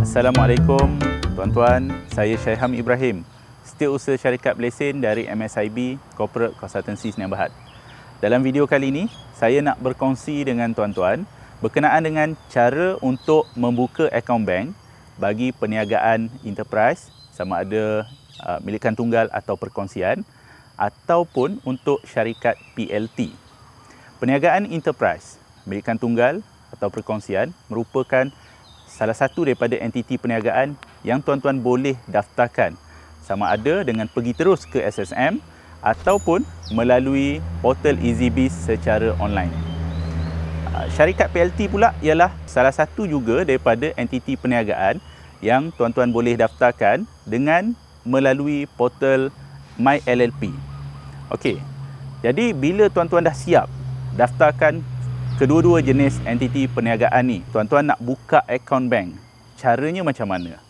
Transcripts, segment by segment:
Assalamualaikum tuan-tuan, saya Syaiham Ibrahim, setiausaha syarikat belesin dari MSIB Corporate Consultancy Senyap Bahad. Dalam video kali ini, saya nak berkongsi dengan tuan-tuan berkenaan dengan cara untuk membuka akaun bank bagi perniagaan enterprise sama ada uh, milikan tunggal atau perkongsian ataupun untuk syarikat PLT. Perniagaan enterprise, milikan tunggal atau perkongsian merupakan salah satu daripada entiti perniagaan yang tuan-tuan boleh daftarkan sama ada dengan pergi terus ke SSM ataupun melalui portal EasyBiz secara online. Ah, syarikat PLT pula ialah salah satu juga daripada entiti perniagaan yang tuan-tuan boleh daftarkan dengan melalui portal MyLLP. Okey. Jadi bila tuan-tuan dah siap daftarkan kedua-dua jenis entiti perniagaan ni tuan-tuan nak buka account bank caranya macam mana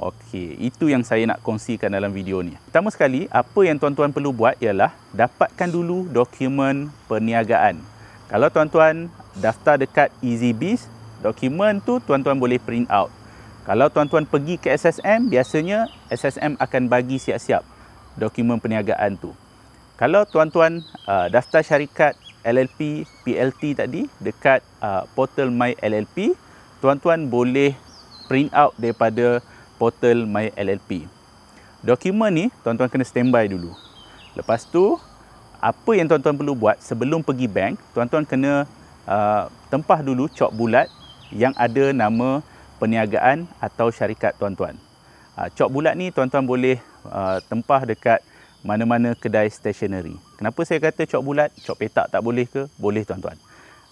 okey itu yang saya nak kongsikan dalam video ni pertama sekali apa yang tuan-tuan perlu buat ialah dapatkan dulu dokumen perniagaan kalau tuan-tuan daftar dekat EasyBiz dokumen tu tuan-tuan boleh print out kalau tuan-tuan pergi ke SSM biasanya SSM akan bagi siap-siap dokumen perniagaan tu kalau tuan-tuan uh, daftar syarikat LLP PLT tadi dekat uh, portal My LLP, tuan-tuan boleh print out daripada portal My LLP. Dokumen ni tuan-tuan kena standby dulu. Lepas tu apa yang tuan-tuan perlu buat sebelum pergi bank, tuan-tuan kena uh, tempah dulu cop bulat yang ada nama perniagaan atau syarikat tuan-tuan. Uh, cop bulat ni tuan-tuan boleh uh, tempah dekat mana-mana kedai stationery. Kenapa saya kata cok bulat, cok petak tak boleh ke? Boleh tuan-tuan.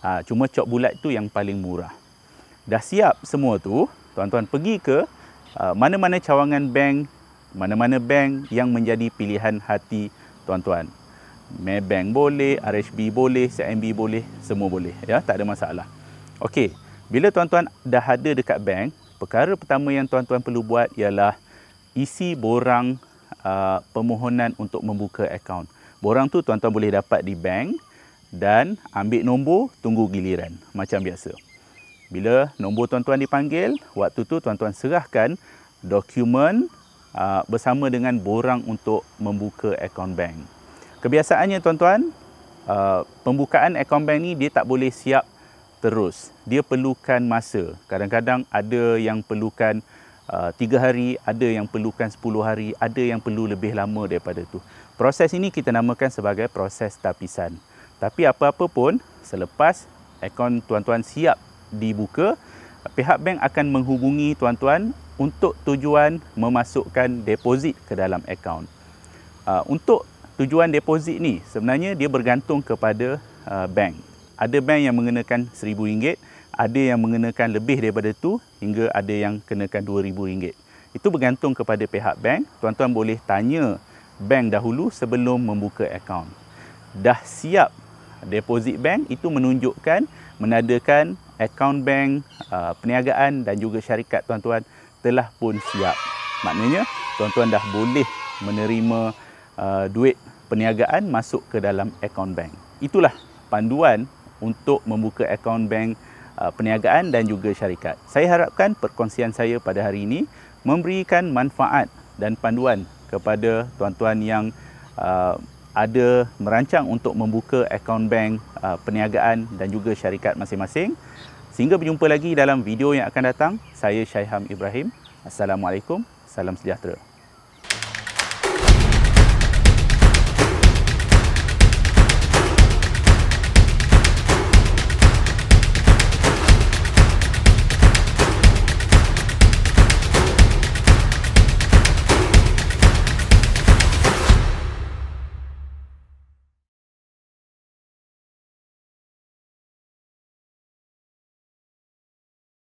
Ha, cuma cok bulat tu yang paling murah. Dah siap semua tu, tuan-tuan pergi ke ha, mana-mana cawangan bank, mana-mana bank yang menjadi pilihan hati tuan-tuan. Maybank boleh, RHB boleh, CIMB boleh, semua boleh. Ya, tak ada masalah. Okey, bila tuan-tuan dah ada dekat bank, perkara pertama yang tuan-tuan perlu buat ialah isi borang uh, permohonan untuk membuka akaun borang tu tuan-tuan boleh dapat di bank dan ambil nombor tunggu giliran macam biasa. Bila nombor tuan-tuan dipanggil, waktu tu tuan-tuan serahkan dokumen aa, ah, bersama dengan borang untuk membuka akaun bank. Kebiasaannya tuan-tuan, ah, pembukaan akaun bank ni dia tak boleh siap terus. Dia perlukan masa. Kadang-kadang ada yang perlukan Uh, tiga hari, ada yang perlukan sepuluh hari, ada yang perlu lebih lama daripada itu. Proses ini kita namakan sebagai proses tapisan. Tapi apa-apa pun, selepas akaun tuan-tuan siap dibuka, pihak bank akan menghubungi tuan-tuan untuk tujuan memasukkan deposit ke dalam akaun. Uh, untuk tujuan deposit ni sebenarnya dia bergantung kepada uh, bank. Ada bank yang mengenakan RM1,000, ada yang mengenakan lebih daripada itu hingga ada yang kenakan RM2,000. Itu bergantung kepada pihak bank. Tuan-tuan boleh tanya bank dahulu sebelum membuka akaun. Dah siap deposit bank itu menunjukkan menandakan akaun bank, uh, perniagaan dan juga syarikat tuan-tuan telah pun siap. Maknanya tuan-tuan dah boleh menerima uh, duit perniagaan masuk ke dalam akaun bank. Itulah panduan untuk membuka akaun bank Uh, perniagaan dan juga syarikat. Saya harapkan perkongsian saya pada hari ini memberikan manfaat dan panduan kepada tuan-tuan yang uh, ada merancang untuk membuka akaun bank uh, perniagaan dan juga syarikat masing-masing. Sehingga berjumpa lagi dalam video yang akan datang. Saya Syaiham Ibrahim. Assalamualaikum. Salam sejahtera.